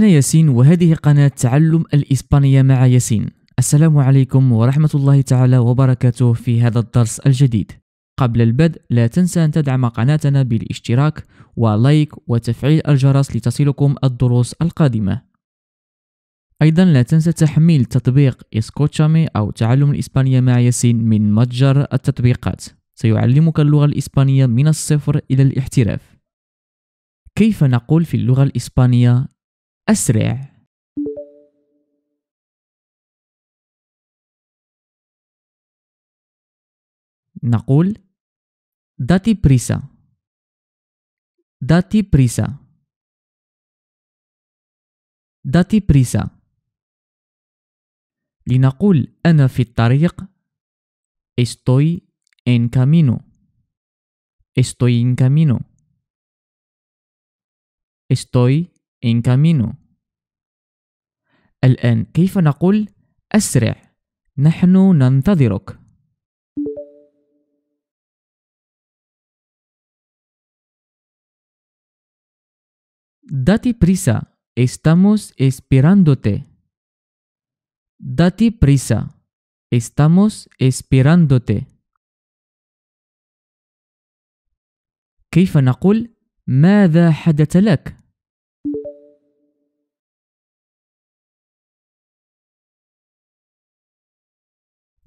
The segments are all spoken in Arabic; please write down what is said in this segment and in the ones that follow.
أنا ياسين وهذه قناة تعلم الإسبانية مع ياسين السلام عليكم ورحمة الله تعالى وبركاته في هذا الدرس الجديد قبل البدء لا تنسى أن تدعم قناتنا بالاشتراك ولايك وتفعيل الجرس لتصلكم الدروس القادمة أيضا لا تنسى تحميل تطبيق إسكوتشامي أو تعلم الإسبانية مع ياسين من متجر التطبيقات سيعلمك اللغة الإسبانية من الصفر إلى الاحتراف كيف نقول في اللغة الإسبانية أسرع نقول داتي بريسا داتي بريسا داتي بريسا لنقول أنا في الطريق estoy en camino estoy en camino estoy en camino الآن كيف نقول أسرع نحن ننتظرك Date prisa, estamos esperándote. Date prisa, estamos esperándote. كيف نقول ماذا حدث لك؟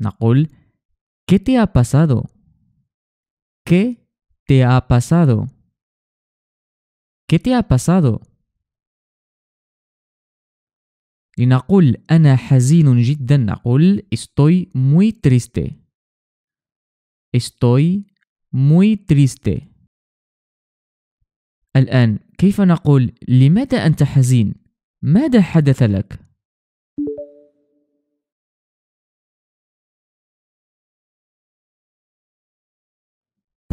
نقول ¿Qué te ha pasado? ¿Qué te ha pasado? ¿Qué te ha pasado? لنقول أنا حزين جدا نقول estoy muy triste. Estoy muy triste. الآن كيف نقول لماذا أنت حزين؟ ماذا حدث لك؟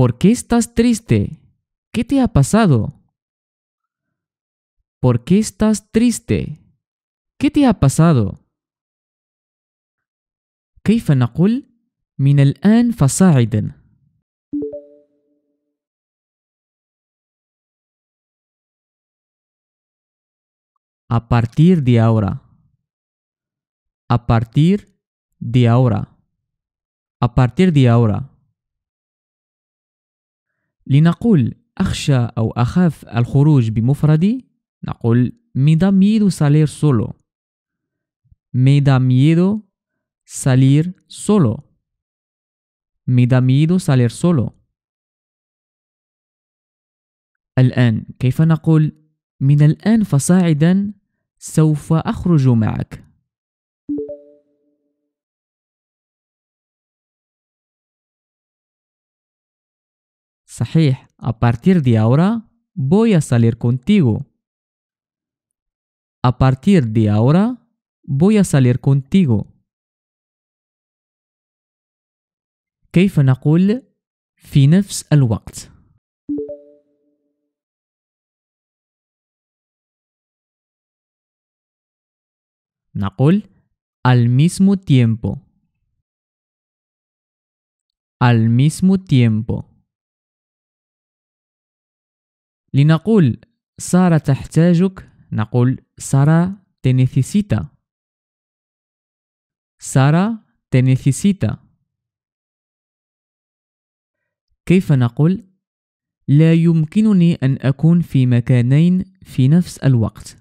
¿Por qué estás triste? ¿Qué te ha pasado? ¿Por qué estás triste? ¿Qué te ha pasado? A partir de ahora. A partir de ahora. A partir de ahora. لنقول أخشى أو أخاف الخروج بمفردي نقول مي da miedo salir سولو مي da miedo salir سولو مي da miedo salir سولو الآن كيف نقول من الآن فصاعدا سوف أخرج معك a partir de ahora voy a salir contigo. A partir de ahora voy a salir contigo. كيف نقول في al mismo tiempo. Al mismo tiempo. لنقول سارة تحتاجك نقول سارة تنيسيتا سارة تنيسيتا كيف نقول لا يمكنني أن أكون في مكانين في نفس الوقت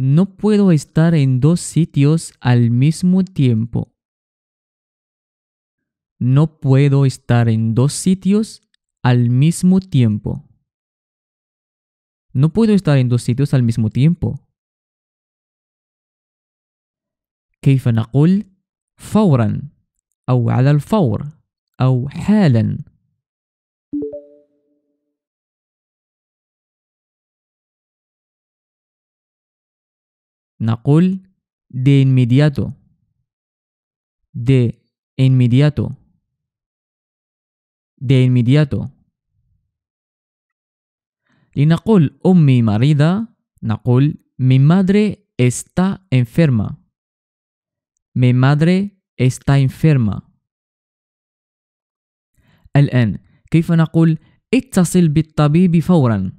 No puedo estar en dos sitios al mismo tiempo. No puedo estar en dos sitios al mismo tiempo. No puedo estar en dos sitios al mismo tiempo. كيف نقول فورا de inmediato de inmediato de inmediato. لنقول أمي مريضة نقول mi madre está enferma. Mi madre está enferma. الآن كيف نقول اتصل بالطبيب فورا؟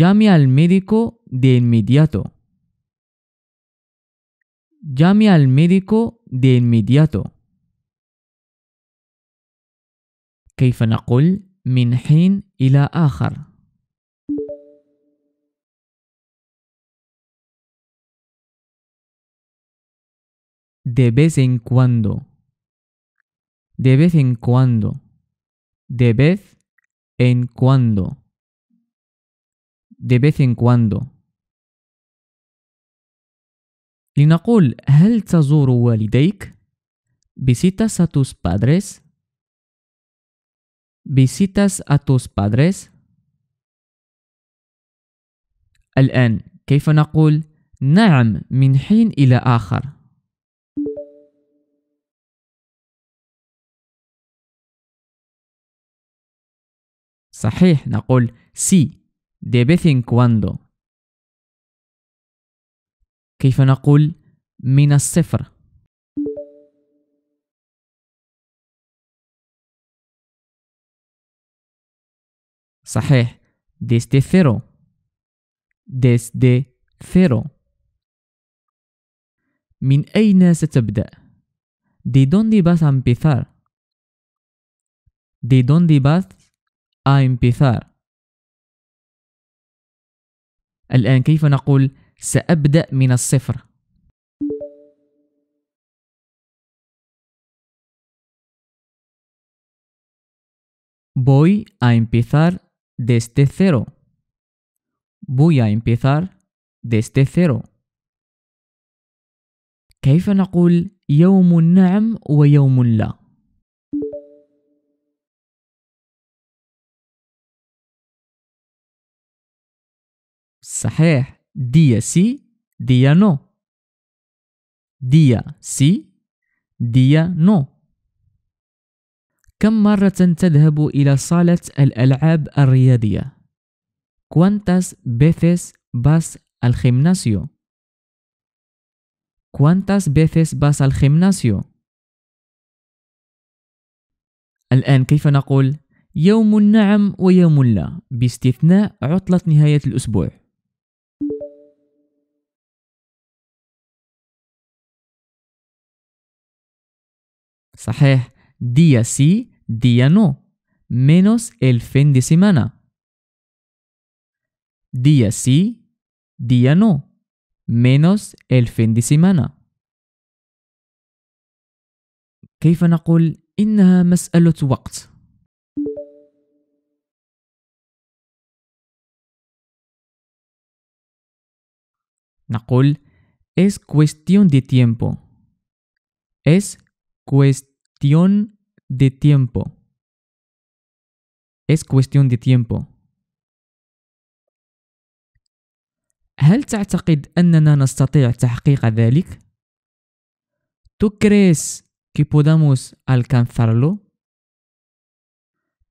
Llame al médico de inmediato. Llame al médico de inmediato. كيف نقول من حين إلى De vez en cuando. De vez en cuando. De vez en cuando. De vez en cuando. لنقول هل تزور والديك؟ بسيتاس a بادريس؟ padres أتوس a padres الآن كيف نقول نعم من حين إلى آخر؟ صحيح نقول sí de vez en cuando كيف نقول من الصفر صحيح desde cero desde cero من أين ستبدأ؟ ¿De dónde vas a empezar? ¿De dónde vas a empezar؟ الآن كيف نقول سأبدأ من الصفر Voy a empezar desde cero. Voy a empezar desde cero. كيف نقول يوم النعم ويوم لا؟ صحيح dia sí, dia no. Dia sí, dia no. كم مرة تذهب إلى صالة الألعاب الرياضية؟ ¿Cuántas veces vas al gimnasio? ¿Cuántas veces vas al gimnasio? الآن كيف نقول يوم النعم ويوم لا باستثناء عطلة نهاية الأسبوع؟ día sí, día no, menos el fin de semana. Día sí, día no, menos el fin de semana. كيف نقول إنها مسألة es cuestión de tiempo. Es cuestión cuestión de tiempo. Es cuestión de tiempo. هل تعتقد أننا نستطيع تحقيق ذلك؟ ¿Tú crees que podamos alcanzarlo?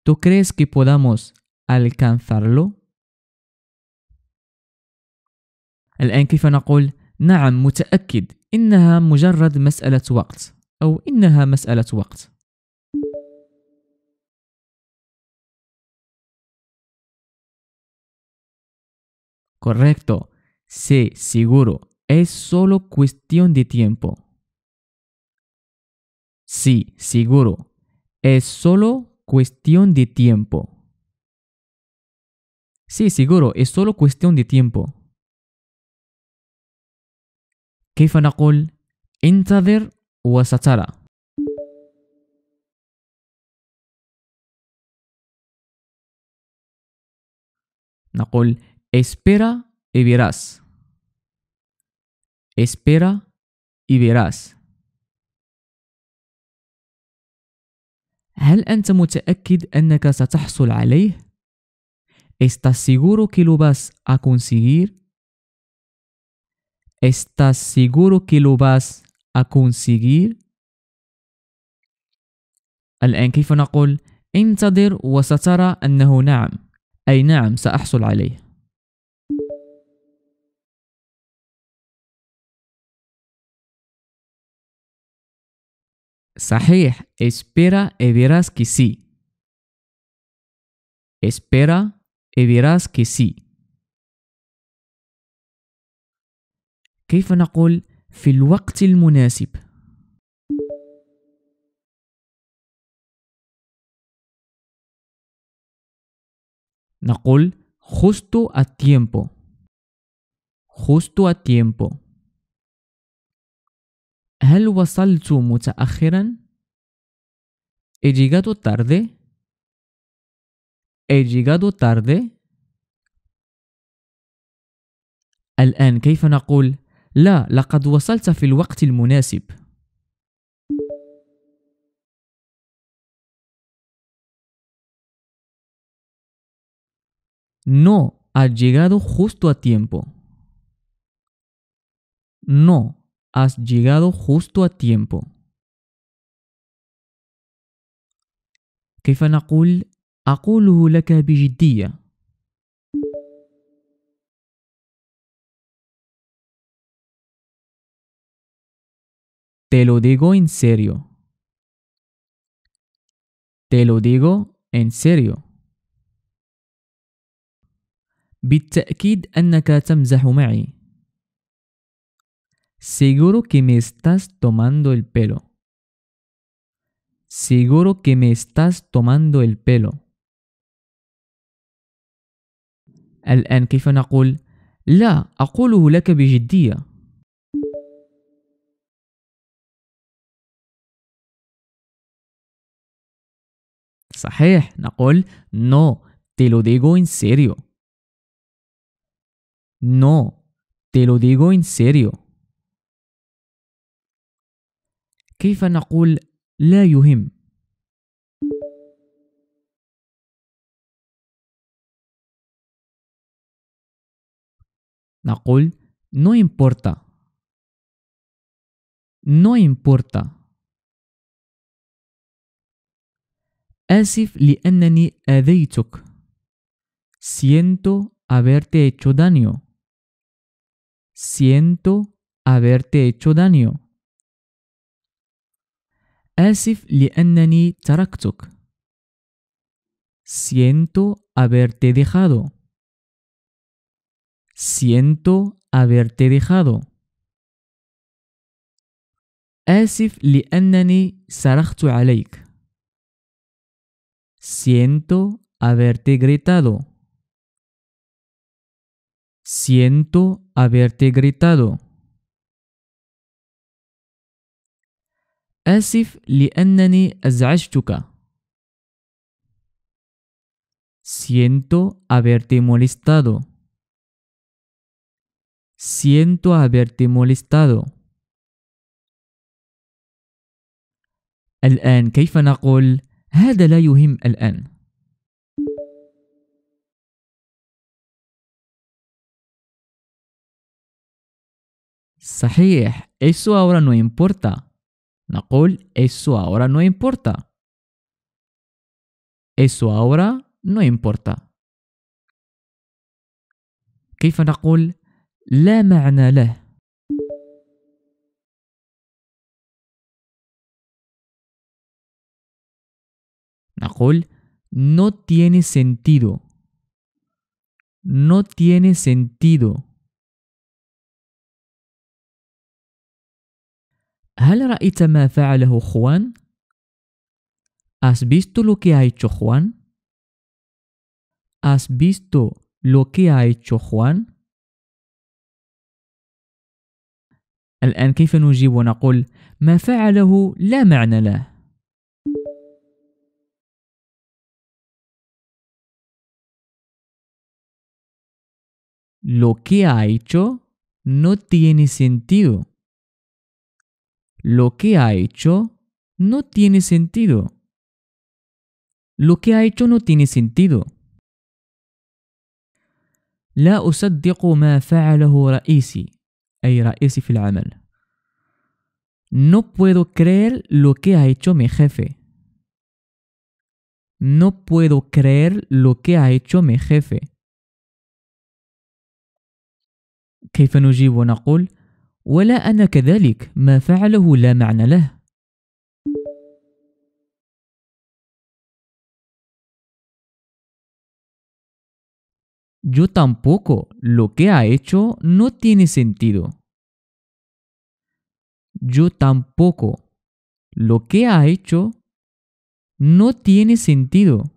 ¿Tú crees que podamos alcanzarlo? الآن كيف نقول نعم متأكد إنها مجرد مسألة وقت أو إنها مسألة وقت Correcto, sí, seguro, es solo cuestión de tiempo. Sí, seguro, es solo cuestión de tiempo. Sí, seguro, es solo cuestión de tiempo. نقول وسترى نقول espera y verás espera y verás هل أنت متأكد أنك ستحصل عليه؟ ¿Estás seguro que lo vas a conseguir? ¿Estás seguro que lo vas a conseguir الآن كيف نقول انتظر وسترى أنه نعم أي نعم سأحصل عليه صحيح espera y e verás que sí espera y e verás que sí كيف نقول في الوقت المناسب نقول justo a tiempo justo a tiempo هل وصلت متأخرا؟ He llegado tarde? He llegado tarde? الآن كيف نقول لا لقد وصلت في الوقت المناسب No has llegado justo a tiempo. No has llegado justo a tiempo. كيف نقول؟ أقوله لك بجدية. Te lo digo en serio. Te lo digo en serio. بالتأكيد أنك تمزح معي. Seguro que me estás tomando el pelo. Seguro que me estás tomando el pelo. الآن كيف La لا أقوله لك بجدية. no te lo digo en serio no te lo digo en serio ¿Qué نقول no importa no importa li لأنني آذيتك. Siento haberte hecho daño. Siento haberte hecho daño. li لأنني taraktuk. Siento haberte dejado. Siento haberte dejado. li لأنني saraktu عليك. Siento haberte gritado. Siento haberte gritado. آسف لأنني أزعجتك. Siento haberte molestado. Siento haberte molestado. الآن كيف نقول هذا لا يهم الآن صحيح eso ahora no importa نقول eso ahora no importa eso ahora no importa كيف نقول لا معنى له alcohol no tiene sentido. No tiene sentido. هل رأيت ما فعله خوان؟ ¿Has visto lo que ha hecho Juan? ¿Has visto lo que ha hecho Juan? الآن كيف نجيب ونقول ما فعله لا معنى له؟ lo que ha hecho no tiene sentido. Lo que ha hecho no tiene sentido. Lo que ha hecho no tiene sentido. La أصدق ما فعله رئيسي أي رئيسي No puedo creer lo que ha hecho mi jefe. No puedo creer lo que ha hecho mi jefe. Yo tampoco, lo que ha hecho no tiene sentido. Yo tampoco, lo que ha hecho no tiene sentido.